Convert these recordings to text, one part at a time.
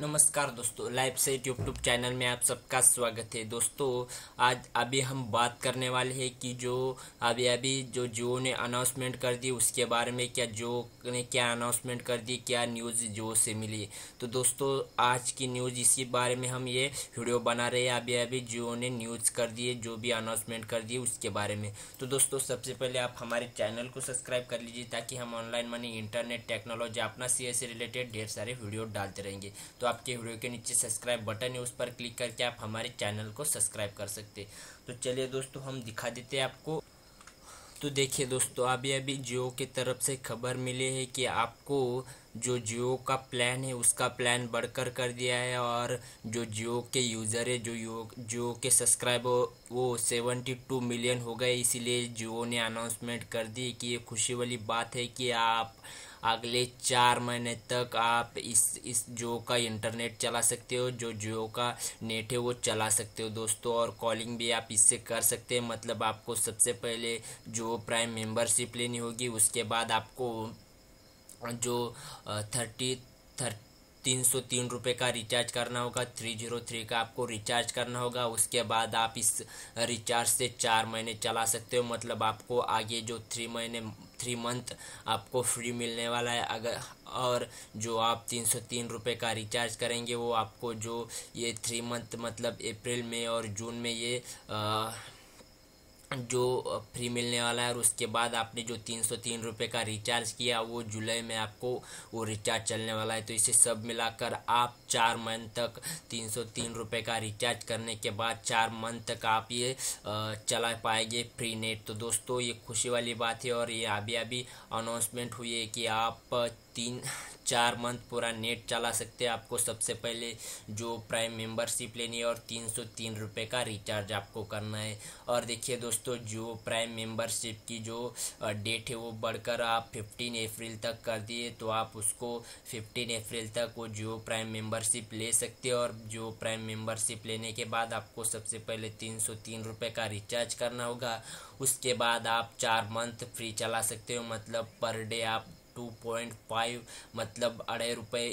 नमस्कार दोस्तों live set YouTube channel में आप सबका स्वागत है दोस्तों आज अभी हम बात करने वाले हैं कि जो अभी अभी जो जियो ने अनाउंसमेंट कर दी उसके बारे में क्या जो ने क्या अनाउंसमेंट कर दी क्या न्यूज़ जियो से मिली तो दोस्तों आज की न्यूज़ इसी बारे में हम ये वीडियो बना रहे हैं अभी अभी जियो ने न्यूज़ कर दिए जो भी अनाउंसमेंट कर दिए उसके बारे में तो दोस्तों सबसे पहले आप हमारे चैनल को सब्सक्राइब कर लीजिए ताकि हम ऑनलाइन मनी इंटरनेट टेक्नोलॉजी अपना सी से रिलेटेड ढेर सारे वीडियो डालते रहेंगे तो आपके वीडियो के नीचे सब्सक्राइब बटन है उस पर क्लिक करके आप हमारे चैनल को सब्सक्राइब कर सकते तो चलिए दोस्तों हम दिखा देते हैं आपको तो देखिए दोस्तों अभी अभी जियो की तरफ से खबर मिली है कि आपको जो जियो का प्लान है उसका प्लान बढ़कर कर दिया है और जो जियो के यूज़र है जो जियो के सब्सक्राइबर वो सेवेंटी टू मिलियन हो गए इसीलिए जियो ने अनाउंसमेंट कर दी कि ये खुशी वाली बात है कि आप अगले चार महीने तक आप इस इस जो का इंटरनेट चला सकते हो जो जियो का नेट है वो चला सकते हो दोस्तों और कॉलिंग भी आप इससे कर सकते हैं मतलब आपको सबसे पहले जो प्राइम मेंबरशिप लेनी होगी उसके बाद आपको जो थर्टी थर्टी तीन सौ तीन रुपये का रिचार्ज करना होगा थ्री जीरो थ्री का आपको रिचार्ज करना होगा उसके बाद आप इस रिचार्ज से चार महीने चला सकते हो मतलब आपको आगे जो थ्री महीने थ्री मंथ आपको फ्री मिलने वाला है अगर और जो आप तीन सौ तीन रुपये का रिचार्ज करेंगे वो आपको जो ये थ्री मंथ मतलब अप्रैल में और जून में ये आ, जो फ्री मिलने वाला है और उसके बाद आपने जो तीन सौ तीन रुपये का रिचार्ज किया वो जुलाई में आपको वो रिचार्ज चलने वाला है तो इसे सब मिलाकर आप चार मंथ तक तीन सौ तीन रुपये का रिचार्ज करने के बाद चार मंथ तक आप ये चला पाएंगे फ्री नेट तो दोस्तों ये खुशी वाली बात है और ये अभी अभी अनाउंसमेंट हुई है कि आप तीन चार मंथ पूरा नेट चला सकते हैं आपको सबसे पहले जो प्राइम मेंबरशिप लेनी है और तीन सौ तीन रुपये का रिचार्ज आपको करना है और देखिए दोस्तों जो प्राइम मेंबरशिप की जो डेट है वो बढ़कर आप फिफ्टीन अप्रैल तक कर दिए तो आप उसको फिफ्टीन अप्रैल तक वो जियो प्राइम मेंबरशिप ले सकते हैं और जियो प्राइम मेंबरशिप लेने के बाद आपको सबसे पहले तीन सौ तीन रुपये का रिचार्ज करना होगा उसके बाद आप चार मंथ फ्री चला सकते हो मतलब पर डे आप टू पॉइंट फाइव मतलब अढ़ाई रुपये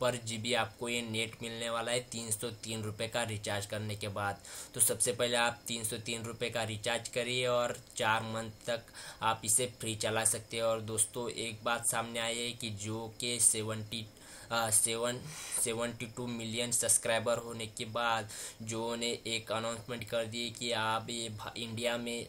पर जी आपको ये नेट मिलने वाला है तीन सौ तीन रुपये का रिचार्ज करने के बाद तो सबसे पहले आप तीन सौ तीन रुपये का रिचार्ज करिए और चार मंथ तक आप इसे फ्री चला सकते हैं और दोस्तों एक बात सामने आई है कि जो के seventy seven seventy two million subscriber होने के बाद जो ने एक अनाउंसमेंट कर दिए कि आप ये इंडिया में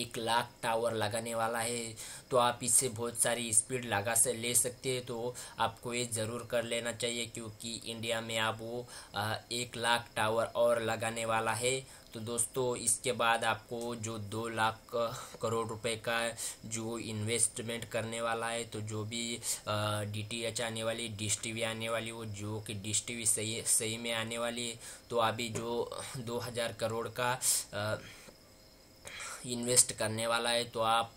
एक लाख टावर लगाने वाला है तो आप इससे बहुत सारी स्पीड लगा से ले सकते हैं तो आपको ये ज़रूर कर लेना चाहिए क्योंकि इंडिया में आप वो एक लाख टावर और लगाने वाला है तो दोस्तों इसके बाद आपको जो दो लाख करोड़ रुपए का जो इन्वेस्टमेंट करने वाला है तो जो भी डीटीएच आने वाली डिश वी आने वाली वो जो कि डिश वी सही सही में आने वाली है तो अभी जो दो हज़ार करोड़ का आ, इन्वेस्ट करने वाला है तो आप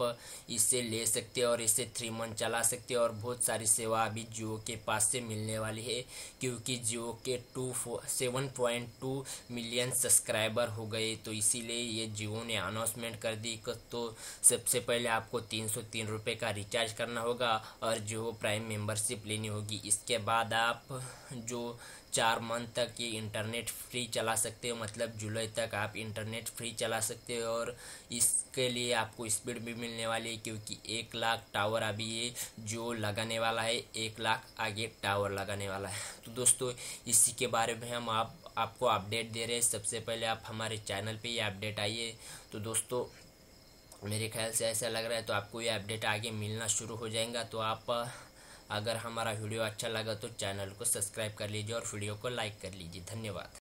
इससे ले सकते हो और इसे थ्री मंथ चला सकते हो और बहुत सारी सेवा अभी जियो के पास से मिलने वाली है क्योंकि जियो के two seven point two million subscriber हो गए तो इसीलिए ये जियो ने अनाउंसमेंट कर दी तो सबसे पहले आपको तीन सौ तीन रुपये का रिचार्ज करना होगा और जियो प्राइम मेम्बरशिप लेनी होगी इसके बाद आप जो चार मंथ तक ये इंटरनेट फ्री चला सकते हो मतलब जुलाई तक आप इंटरनेट फ्री चला सकते हो और इसके लिए आपको स्पीड भी मिलने वाली है क्योंकि एक लाख टावर अभी ये जो लगाने वाला है एक लाख आगे टावर लगाने वाला है तो दोस्तों इसी के बारे में हम आप आपको अपडेट दे रहे हैं सबसे पहले आप हमारे चैनल पे ये अपडेट आइए तो दोस्तों मेरे ख्याल से ऐसा लग रहा है तो आपको ये अपडेट आगे मिलना शुरू हो जाएगा तो आप अगर हमारा वीडियो अच्छा लगा तो चैनल को सब्सक्राइब कर लीजिए और वीडियो को लाइक कर लीजिए धन्यवाद